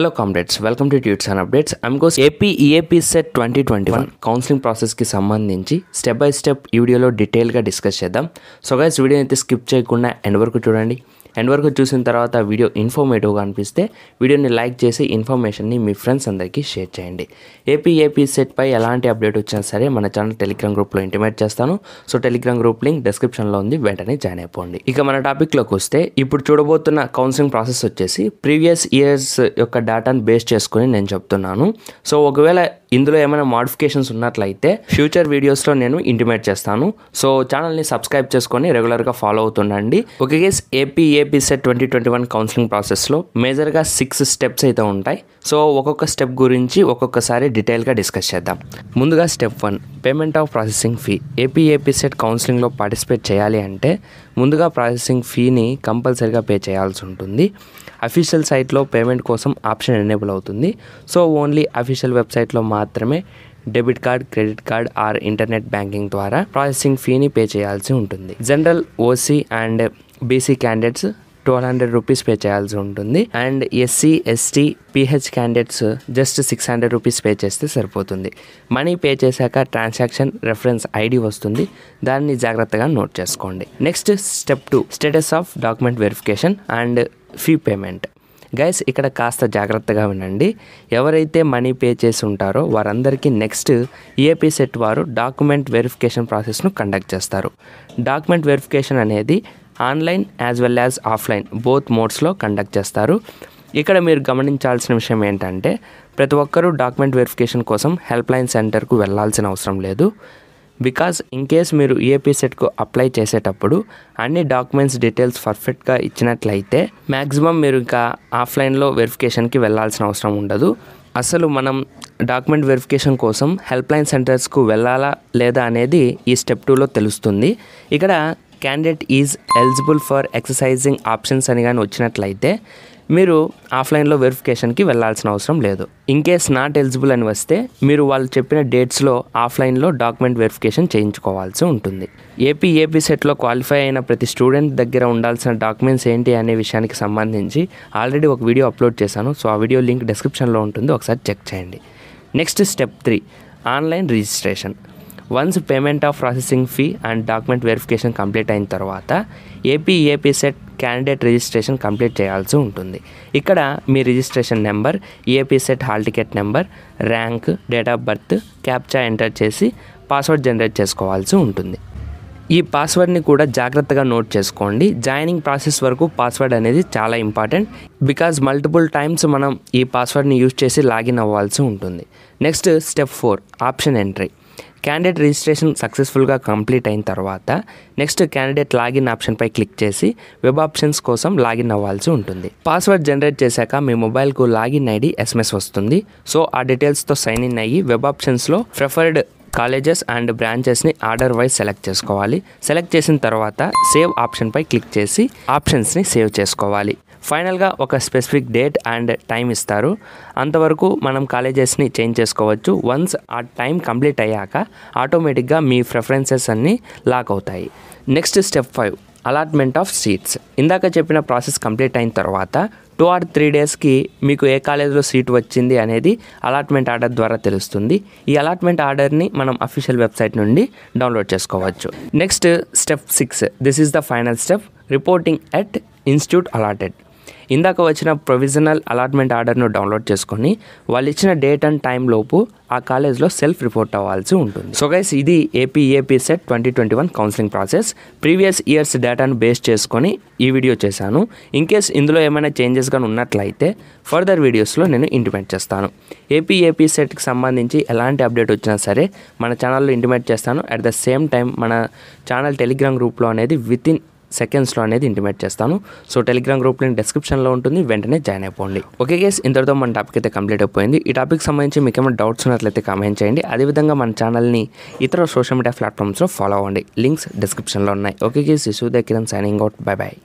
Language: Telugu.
hello comrades welcome to tutes and updates ఎంకోస్ AP EAP CET twenty twenty one counselling ప్రాసెస్కి సంబంధించి స్టెప్ బై స్టెప్ వీడియోలో డీటెయిల్గా డిస్కస్ చేద్దాం సో గైస్ వీడియో అయితే స్కిప్ చేయకుండా ఎండ్ వరకు చూడండి ఎండ్ వరకు చూసిన తర్వాత వీడియో ఇన్ఫర్మేటివ్గా అనిపిస్తే వీడియోని లైక్ చేసి ఇన్ఫర్మేషన్ని మీ ఫ్రెండ్స్ అందరికీ షేర్ చేయండి ఏపీ ఏపీ సెట్పై ఎలాంటి అప్డేట్ వచ్చినా సరే మన ఛానల్ టెలిగ్రామ్ గ్రూప్లో ఇంటిమేట్ చేస్తాను సో టెలిగ్రామ్ గ్రూప్ లింక్ డిస్క్రిప్షన్లో ఉంది వెంటనే జాయిన్ అయిపోండి ఇక మన టాపిక్లోకి వస్తే ఇప్పుడు చూడబోతున్న కౌన్సిలింగ్ ప్రాసెస్ వచ్చేసి ప్రీవియస్ ఇయర్స్ యొక్క డేటాను బేస్ చేసుకుని నేను చెప్తున్నాను సో ఒకవేళ ఇందులో ఏమైనా మాడిఫికేషన్స్ ఉన్నట్లయితే ఫ్యూచర్ వీడియోస్లో నేను ఇంటిమేట్ చేస్తాను సో ఛానల్ని సబ్స్క్రైబ్ చేసుకొని రెగ్యులర్గా ఫాలో అవుతుండండి ఒక case AP AP CET twenty twenty one counselling ప్రాసెస్లో మేజర్గా సిక్స్ స్టెప్స్ అయితే ఉంటాయి సో ఒక్కొక్క స్టెప్ గురించి ఒక్కొక్కసారి డీటెయిల్గా డిస్కస్ చేద్దాం ముందుగా step one payment of processing fee AP AP CET కౌన్సిలింగ్లో పార్టిసిపేట్ చేయాలి అంటే ముందుగా ప్రాసెసింగ్ ఫీని కంపల్సరీగా పే చేయాల్సి ఉంటుంది అఫీషియల్ సైట్లో పేమెంట్ కోసం ఆప్షన్ ఎనేబుల్ అవుతుంది సో ఓన్లీ అఫీషియల్ వెబ్సైట్లో మాత్రమే debit card credit card or internet banking ద్వారా ప్రాసెసింగ్ ఫీని పే చేయాల్సి ఉంటుంది general OC and BC candidates twelve hundred rupees pay చేయాల్సి ఉంటుంది and SC ST PH candidates just six hundred rupees pay చేస్తే సరిపోతుంది మనీ పే చేశాక ట్రాన్సాక్షన్ రెఫరెన్స్ ఐడి వస్తుంది దాన్ని జాగ్రత్తగా నోట్ చేసుకోండి next step two status of document verification and fee payment guys ఇక్కడ కాస్త జాగ్రత్తగా వినండి ఎవరైతే మనీ పే చేసి ఉంటారో వారందరికీ నెక్స్ట్ ఏపీ సెట్ వారు డాక్యుమెంట్ వెరిఫికేషన్ ప్రాసెస్ను కండక్ట్ చేస్తారు డాక్యుమెంట్ వెరిఫికేషన్ అనేది online as well as offline both మోడ్స్లో కండక్ట్ చేస్తారు ఇక్కడ మీరు గమనించాల్సిన విషయం ఏంటంటే ప్రతి ఒక్కరూ డాక్యుమెంట్ వెరిఫికేషన్ కోసం హెల్ప్ లైన్ సెంటర్కు వెళ్లాల్సిన అవసరం లేదు బికాస్ ఇన్ కేస్ మీరు ఏపీ సెట్కు అప్లై చేసేటప్పుడు అన్ని డాక్యుమెంట్స్ డీటెయిల్స్ పర్ఫెక్ట్గా ఇచ్చినట్లయితే మ్యాక్సిమం మీరు ఇంకా ఆఫ్లైన్లో వెరిఫికేషన్కి వెళ్ళాల్సిన అవసరం ఉండదు అసలు మనం డాక్యుమెంట్ వెరిఫికేషన్ కోసం హెల్ప్ లైన్ సెంటర్స్కు వెళ్ళాలా లేదా అనేది ఈ స్టెప్ టూలో తెలుస్తుంది ఇక్కడ candidate is eligible for exercising options అని కానీ వచ్చినట్లయితే మీరు ఆఫ్లైన్లో వెరిఫికేషన్కి వెళ్ళాల్సిన అవసరం లేదు ఇన్ కేస్ నాట్ ఎలిజిబుల్ అని వస్తే మీరు వాళ్ళు చెప్పిన డేట్స్లో ఆఫ్లైన్లో డాక్యుమెంట్ వెరిఫికేషన్ చేయించుకోవాల్సి ఉంటుంది ఏపీ ఏపీ సెట్లో క్వాలిఫై అయిన ప్రతి స్టూడెంట్ దగ్గర ఉండాల్సిన డాక్యుమెంట్స్ ఏంటి అనే విషయానికి సంబంధించి ఆల్రెడీ ఒక వీడియో అప్లోడ్ చేశాను సో ఆ వీడియో లింక్ డిస్క్రిప్షన్లో ఉంటుంది ఒకసారి చెక్ చేయండి next step three online registration once payment of processing fee and document verification complete అయిన తర్వాత AP AP CET candidate registration complete చేయాల్సి ఉంటుంది ఇక్కడ మీ registration number AP CET hall ticket number rank date of birth captcha enter చేసి పాస్వర్డ్ జనరేట్ చేసుకోవాల్సి ఉంటుంది ఈ పాస్వర్డ్ని కూడా జాగ్రత్తగా నోట్ చేసుకోండి జాయినింగ్ ప్రాసెస్ వరకు పాస్వర్డ్ అనేది చాలా ఇంపార్టెంట్ బికాజ్ మల్టిపుల్ టైమ్స్ మనం ఈ పాస్వర్డ్ని యూజ్ చేసి లాగిన్ అవ్వాల్సి ఉంటుంది next step four option entry candidate registration సక్సెస్ఫుల్గా కంప్లీట్ అయిన తర్వాత నెక్స్ట్ క్యాండిడేట్ లాగిన్ ఆప్షన్పై క్లిక్ చేసి వెబ్ ఆప్షన్స్ కోసం లాగిన్ అవ్వాల్సి ఉంటుంది పాస్వర్డ్ జనరేట్ చేశాక మీ మొబైల్కు లాగిన్ ఐడి ఎస్ఎంఎస్ వస్తుంది సో ఆ డీటెయిల్స్తో సైన్ ఇన్ అయ్యి వెబ్ ఆప్షన్స్లో ప్రిఫర్డ్ కాలేజెస్ అండ్ బ్రాంచెస్ని ఆర్డర్ వైజ్ సెలెక్ట్ చేసుకోవాలి సెలెక్ట్ చేసిన తర్వాత సేవ్ ఆప్షన్పై క్లిక్ చేసి ఆప్షన్స్ని సేవ్ చేసుకోవాలి ఫైనల్గా ఒక స్పెసిఫిక్ డేట్ అండ్ టైం ఇస్తారు అంతవరకు మనం కాలేజెస్ని చేంజ్ చేసుకోవచ్చు వన్స్ ఆ టైం కంప్లీట్ అయ్యాక ఆటోమేటిక్గా మీ ప్రిఫరెన్సెస్ అన్నీ లాక్ అవుతాయి next step five allotment of seats ఇందాక చెప్పిన ప్రాసెస్ కంప్లీట్ అయిన తర్వాత టూ ఆర్ త్రీ డేస్కి మీకు ఏ కాలేజీలో సీట్ వచ్చింది అనేది అలాట్మెంట్ ఆర్డర్ ద్వారా తెలుస్తుంది ఈ అలాట్మెంట్ ఆర్డర్ని మనం అఫీషియల్ వెబ్సైట్ నుండి డౌన్లోడ్ చేసుకోవచ్చు next step six this is the final step reporting at institute allotted ఇందాక వచ్చిన ప్రొవిజనల్ అలాట్మెంట్ ఆర్డర్ను డౌన్లోడ్ చేసుకొని వాళ్ళు ఇచ్చిన డేట్ అండ్ టైం లోపు ఆ కాలేజ్లో సెల్ఫ్ రిపోర్ట్ అవ్వాల్సి ఉంటుంది సో గైస్ ఇది AP AP CET twenty twenty one counselling process previous years డేటాను బేస్ చేసుకొని ఈ వీడియో చేశాను ఇన్ కేస్ ఇందులో ఏమైనా చేంజెస్ కానీ ఉన్నట్లయితే ఫర్దర్ వీడియోస్లో నేను ఇంటిమేట్ చేస్తాను ఏపీఏపీ సెట్కి సంబంధించి ఎలాంటి అప్డేట్ వచ్చినా సరే మన ఛానల్లో ఇంటిమేట్ చేస్తాను అట్ ద సేమ్ టైం మన ఛానల్ టెలిగ్రామ్ గ్రూప్లో అనేది విత్ ఇన్ సెకండ్స్లో అనేది ఇంటిమేట్ చేస్తాను సో టెలిగ్రామ్ గ్రూప్ లింక్ డిస్క్రిప్షన్లో ఉంటుంది వెంటనే జాయిన్ అయిపోండి ఓకే గేస్ ఇంతటితో మన టాపిక్ అయితే కంప్లీట్ అయిపోయింది ఈ టాపిక్ సంబంధించి మీకు ఏమైనా డౌట్స్ ఉన్నట్లయితే కామెంట్ చేయండి అదేవిధంగా మన ఛానల్ని ఇతర సోషల్ మీడియా ప్లాట్ఫామ్స్లో ఫాలో అవ్వండి లింక్స్ డిస్క్రిప్షన్లో ఉన్నాయి ఓకే గేస్ ఇష్యూ దగ్గర సైనింగ్ అవుట్ బై బాయ్